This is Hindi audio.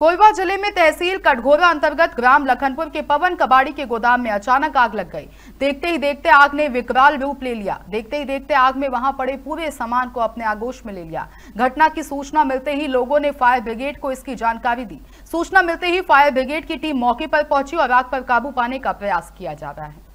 कोयबा जिले में तहसील कटघोरा अंतर्गत ग्राम लखनपुर के पवन कबाड़ी के गोदाम में अचानक आग लग गई देखते ही देखते आग ने विकराल रूप ले लिया देखते ही देखते आग में वहां पड़े पूरे सामान को अपने आगोश में ले लिया घटना की सूचना मिलते ही लोगों ने फायर ब्रिगेड को इसकी जानकारी दी सूचना मिलते ही फायर ब्रिगेड की टीम मौके पर पहुंची और आग पर काबू पाने का प्रयास किया जा रहा है